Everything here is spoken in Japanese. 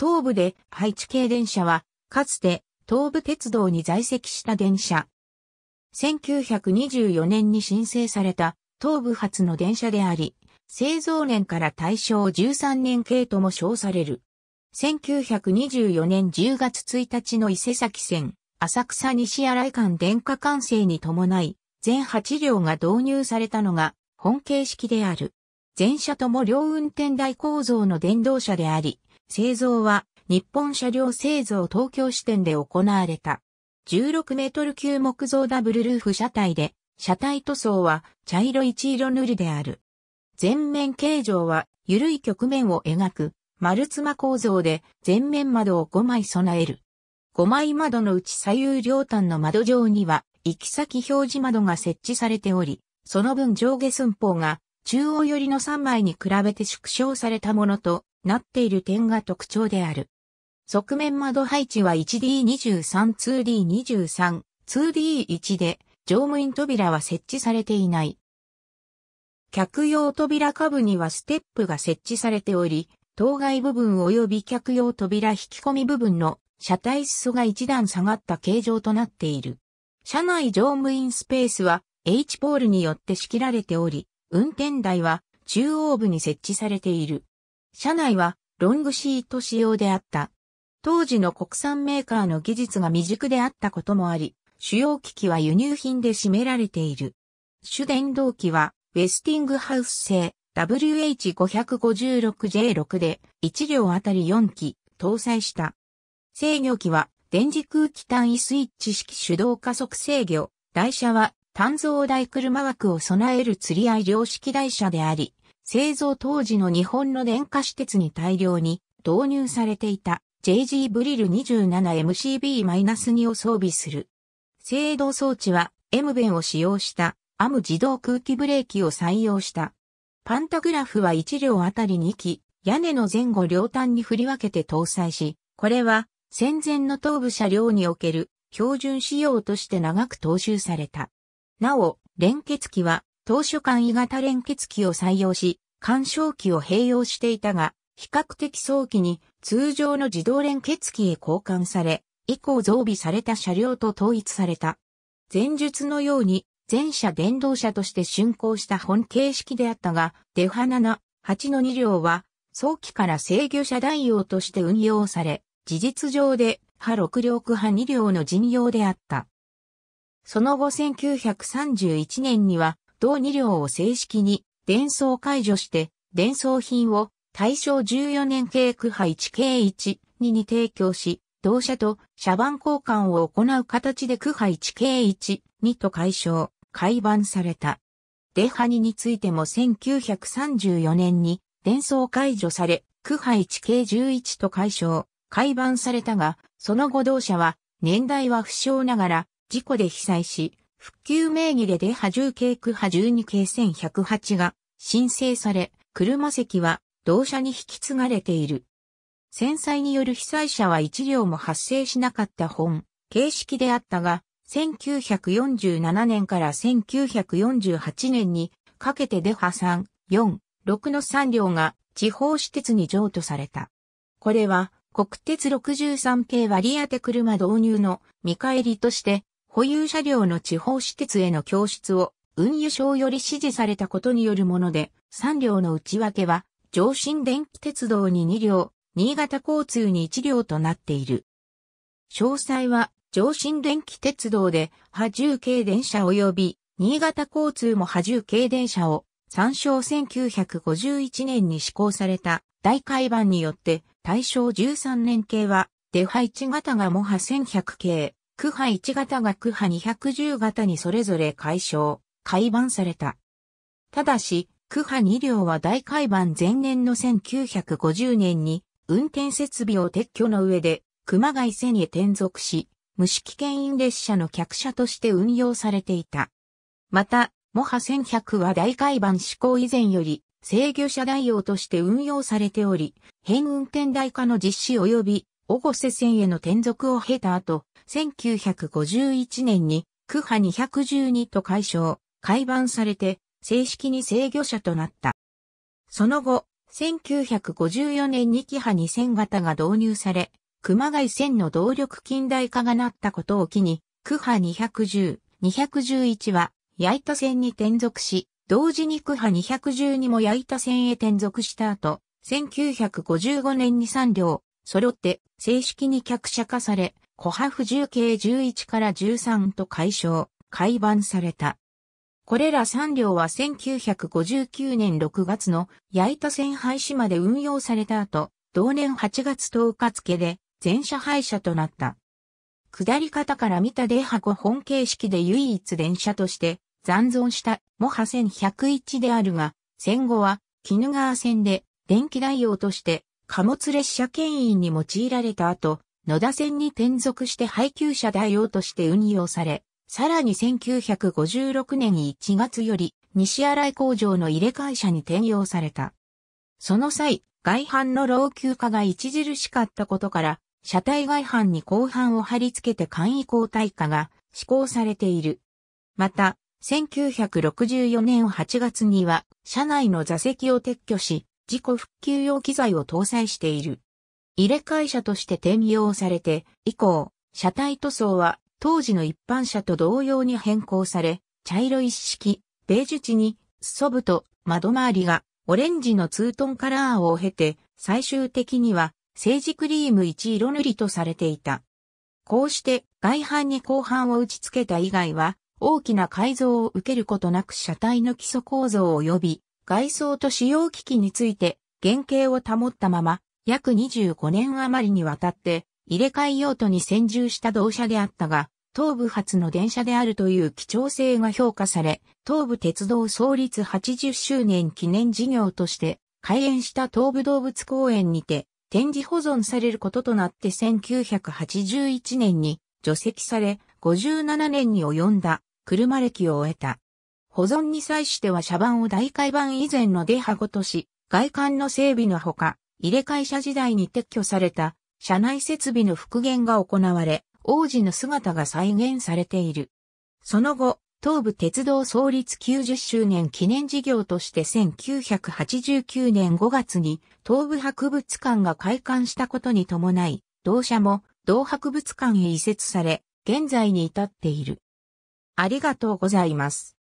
東部で配置系電車は、かつて東武鉄道に在籍した電車。1924年に申請された東部発の電車であり、製造年から大正13年系とも称される。1924年10月1日の伊勢崎線、浅草西新井間電化完成に伴い、全8両が導入されたのが本形式である。全車とも両運転台構造の電動車であり、製造は日本車両製造東京支店で行われた。16メートル級木造ダブルルーフ車体で、車体塗装は茶色一色塗りである。全面形状は緩い曲面を描く丸妻構造で全面窓を5枚備える。5枚窓のうち左右両端の窓上には行き先表示窓が設置されており、その分上下寸法が中央寄りの3枚に比べて縮小されたものとなっている点が特徴である。側面窓配置は 1D23、2D23、2D1 で、乗務員扉は設置されていない。客用扉下部にはステップが設置されており、当該部分及び客用扉引き込み部分の車体裾が一段下がった形状となっている。車内乗務員スペースは H ポールによって仕切られており、運転台は中央部に設置されている。車内はロングシート仕様であった。当時の国産メーカーの技術が未熟であったこともあり、主要機器は輸入品で占められている。主電動機は、ウェスティングハウス製 WH556J6 で1両あたり4機搭載した。制御機は電磁空気単位スイッチ式手動加速制御。台車は単造台車枠を備える釣り合い量式台車であり、製造当時の日本の電化施設に大量に導入されていた JG ブリル 27MCB-2 を装備する。制動装置は M 弁を使用したアム自動空気ブレーキを採用した。パンタグラフは1両あたり2機、屋根の前後両端に振り分けて搭載し、これは戦前の頭部車両における標準仕様として長く踏襲された。なお、連結機は当初間鋳型連結機を採用し、干渉機を併用していたが、比較的早期に通常の自動連結機へ交換され、以降増備された車両と統一された。前述のように、全車電動車として竣工した本形式であったが、デファ7、8の2両は、早期から制御車代用として運用され、事実上で、派6両区派2両の陣用であった。その後1931年には、同2両を正式に伝送解除して、伝送品を大正14年系区派 1K1 にに提供し、同社と車番交換を行う形で区派 1K1 にと解消、改版された。デハニについても1934年に伝送解除され、区派 1K11 と解消、改版されたが、その後同社は年代は不詳ながら事故で被災し、復旧名義でデハ10系区派12系1108が申請され、車席は同社に引き継がれている。戦災による被災者は1両も発生しなかった本、形式であったが、1947年から1948年にかけてデハ3、4、6の3両が地方私鉄に譲渡された。これは国鉄63系割当車導入の見返りとして保有車両の地方私鉄への供出を運輸省より指示されたことによるもので、3両の内訳は、上新電気鉄道に2両、新潟交通に1両となっている。詳細は、上新電気鉄道で、波重軽電車及び、新潟交通も波重軽電車を、参照1951年に施行された大改版によって、大正13年系は、デハ1型がもは1100系、区派1型が区派210型にそれぞれ解消、改版された。ただし、区派2両は大改版前年の1950年に運転設備を撤去の上で熊谷線へ転属し、無式牽引列車の客車として運用されていた。また、モハ1100は大改版施行以前より制御車代用として運用されており、変運転代化の実施及び小越線への転属を経た後、1951年に、区派212と解消、改版されて、正式に制御者となった。その後、1954年に期派2000型が導入され、熊谷線の動力近代化がなったことを機に、区派210、211は、矢板線に転属し、同時に区派212も矢板線へ転属した後、1955年に3両、揃って正式に客車化され、小波不重計11から13と解消、改版された。これら3両は1959年6月の八板線廃止まで運用された後、同年8月10日付で全車廃車となった。下り方から見た出箱本形式で唯一電車として残存したモハ1101であるが、戦後は絹川線で電気代用として貨物列車牽引に用いられた後、野田線に転属して配給車代用として運用され、さらに1956年1月より西新井工場の入れ替え車に転用された。その際、外反の老朽化が著しかったことから、車体外反に後半を貼り付けて簡易交代化が施行されている。また、1964年8月には、車内の座席を撤去し、自己復旧用機材を搭載している。入れ替え車として転用されて、以降、車体塗装は当時の一般車と同様に変更され、茶色一式、ベージュ地に、裾と窓周りがオレンジのツートンカラーを経て、最終的には、政治クリーム一色塗りとされていた。こうして外反に後半を打ち付けた以外は、大きな改造を受けることなく車体の基礎構造及び外装と使用機器について原型を保ったまま、約25年余りにわたって入れ替え用途に専従した同社であったが、東部発の電車であるという貴重性が評価され、東武鉄道創立80周年記念事業として開園した東武動物公園にて展示保存されることとなって1981年に除籍され、57年に及んだ車歴を終えた。保存に際しては車番を大改版以前の出箱とし、外観の整備のほか、入れ替え車時代に撤去された、車内設備の復元が行われ、王子の姿が再現されている。その後、東武鉄道創立90周年記念事業として1989年5月に東武博物館が開館したことに伴い、同社も同博物館へ移設され、現在に至っている。ありがとうございます。